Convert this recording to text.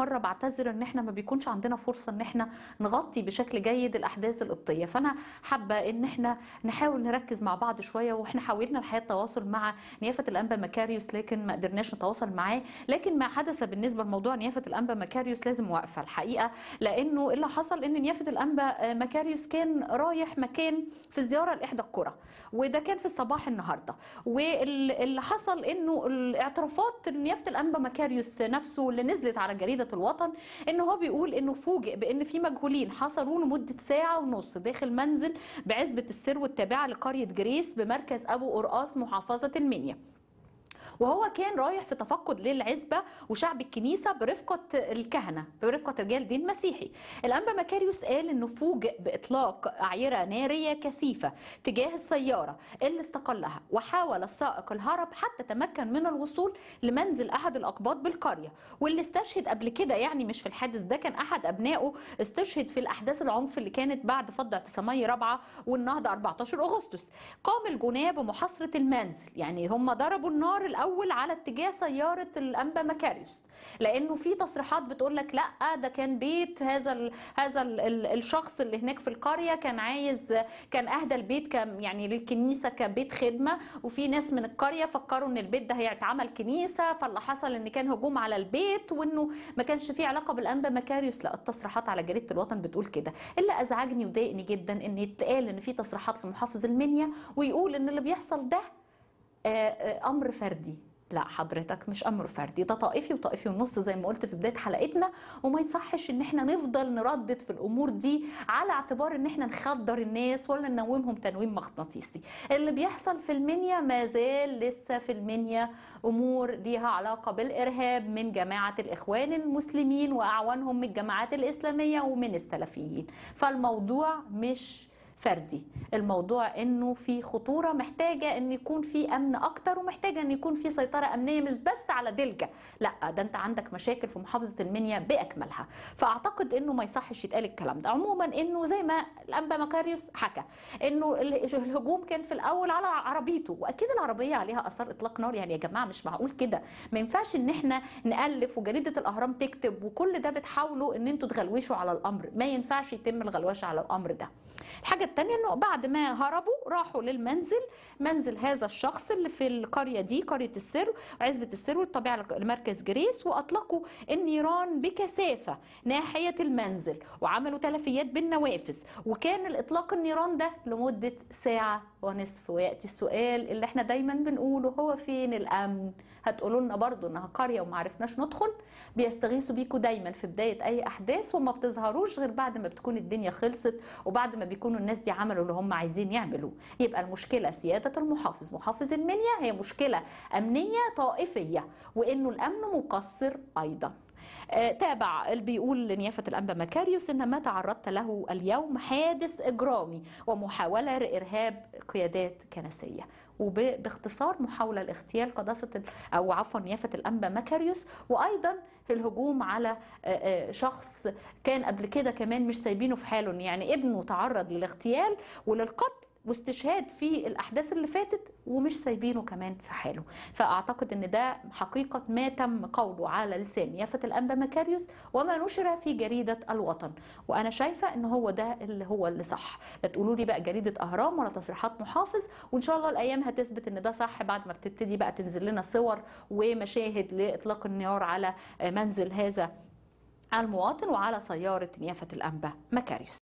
مره بعتذر ان احنا ما بيكونش عندنا فرصه ان احنا نغطي بشكل جيد الاحداث القبطيه فانا حابه ان احنا نحاول نركز مع بعض شويه واحنا حاولنا الحقيقه التواصل مع نيافه الانبا مكاريوس لكن ما قدرناش نتواصل معاه لكن ما حدث بالنسبه لموضوع نيافه الانبا مكاريوس لازم واقفه الحقيقه لانه اللي حصل ان نيافه الانبا مكاريوس كان رايح مكان في زياره لاحدى القرى وده كان في الصباح النهارده واللي حصل انه الاعترافات نيافه الانبا مكاريوس نفسه اللي نزلت على جريده الوطن ان هو بيقول انه فوجئ بان في مجهولين حصلوا له مده ساعه ونص داخل منزل بعزبه السرو التابعه لقريه جريس بمركز ابو قرقاص محافظه المنيا وهو كان رايح في تفقد للعزبة وشعب الكنيسة برفقة الكهنة برفقة رجال دين مسيحي الأنبا مكاريوس قال أنه فوجئ بإطلاق أعيرة نارية كثيفة تجاه السيارة اللي استقلها وحاول السائق الهرب حتى تمكن من الوصول لمنزل أحد الأقباط بالقرية واللي استشهد قبل كده يعني مش في الحادث ده كان أحد أبنائه استشهد في الأحداث العنف اللي كانت بعد فض اعتصامي رابعة والنهضة 14 أغسطس قام الجناه بمحاصرة المنزل يعني هم ضربوا النار الأول الاول على اتجاه سياره الانبا مكاريوس لانه في تصريحات بتقول لك لا ده كان بيت هذا الـ هذا الـ الشخص اللي هناك في القريه كان عايز كان اهدى البيت كان يعني للكنيسه كبيت خدمه وفي ناس من القريه فكروا ان البيت ده هيتعمل كنيسه فاللي حصل ان كان هجوم على البيت وانه ما كانش فيه علاقه بالانبا مكاريوس لا التصريحات على جريده الوطن بتقول كده اللي ازعجني وضايقني جدا ان يتقال ان في تصريحات لمحافظ المنيا ويقول ان اللي بيحصل ده آه، آه، امر فردي لا حضرتك مش امر فردي ده طائفي وطائفي ونص زي ما قلت في بدايه حلقتنا وما يصحش ان احنا نفضل نردد في الامور دي على اعتبار ان احنا نخدر الناس ولا ننومهم تنويم مغناطيسي اللي بيحصل في المنيا ما زال لسه في المنيا امور ليها علاقه بالارهاب من جماعه الاخوان المسلمين واعوانهم من الجماعات الاسلاميه ومن السلفيين فالموضوع مش فردي الموضوع انه في خطوره محتاجه ان يكون في امن اكتر ومحتاجه ان يكون في سيطره امنيه مش بس على دلجه لا ده انت عندك مشاكل في محافظه المنيا باكملها فاعتقد انه ما يصحش يتقال الكلام ده عموما انه زي ما الانبا مكاريوس حكى انه الهجوم كان في الاول على عربيته واكيد العربيه عليها اثار اطلاق نار يعني يا جماعه مش معقول كده ما ينفعش ان احنا نالف وجريده الاهرام تكتب وكل ده بتحاولوا ان انتوا تغلوشوا على الامر ما ينفعش يتم الغلوشه على الامر ده الحاجه الثانيه انه بعد ما هربوا راحوا للمنزل منزل هذا الشخص اللي في القريه دي قريه السر عزبه السر والطبيعه لمركز جريس واطلقوا النيران بكثافه ناحيه المنزل وعملوا تلفيات بالنوافذ وكان الاطلاق النيران ده لمده ساعه ونصف وياتي السؤال اللي احنا دايما بنقوله هو فين الامن هتقولوا لنا برضو انها قريه وما عرفناش ندخل بيستغيثوا بيكوا دايما في بدايه اي احداث وما بتظهروش غير بعد ما بتكون الدنيا خلصت وبعد ما بيكونوا الناس دي عملوا اللي هم عايزين يعملوا يبقى المشكله سياده المحافظ محافظ المنيا هي مشكله امنيه طائفيه وانه الامن مقصر ايضا آه، تابع بيقول لنيافة الأنبا مكاريوس إن ما تعرضت له اليوم حادث إجرامي ومحاولة لإرهاب قيادات كنسية وباختصار محاولة لاغتيال قداسة أو عفوا نيافة الأنبا مكاريوس وأيضا الهجوم على آه، آه، شخص كان قبل كده كمان مش سايبينه في حاله يعني ابنه تعرض للاغتيال وللقتل واستشهاد في الاحداث اللي فاتت ومش سايبينه كمان في حاله فاعتقد ان ده حقيقه ما تم قوله على لسان يافت الانبا مكاريوس وما نشر في جريده الوطن وانا شايفه ان هو ده اللي هو اللي صح لا تقولوا لي بقى جريده اهرام ولا تصريحات محافظ وان شاء الله الايام هتثبت ان ده صح بعد ما بتبتدي بقى تنزل لنا صور ومشاهد لاطلاق النار على منزل هذا المواطن وعلى سياره يافت الانبا مكاريوس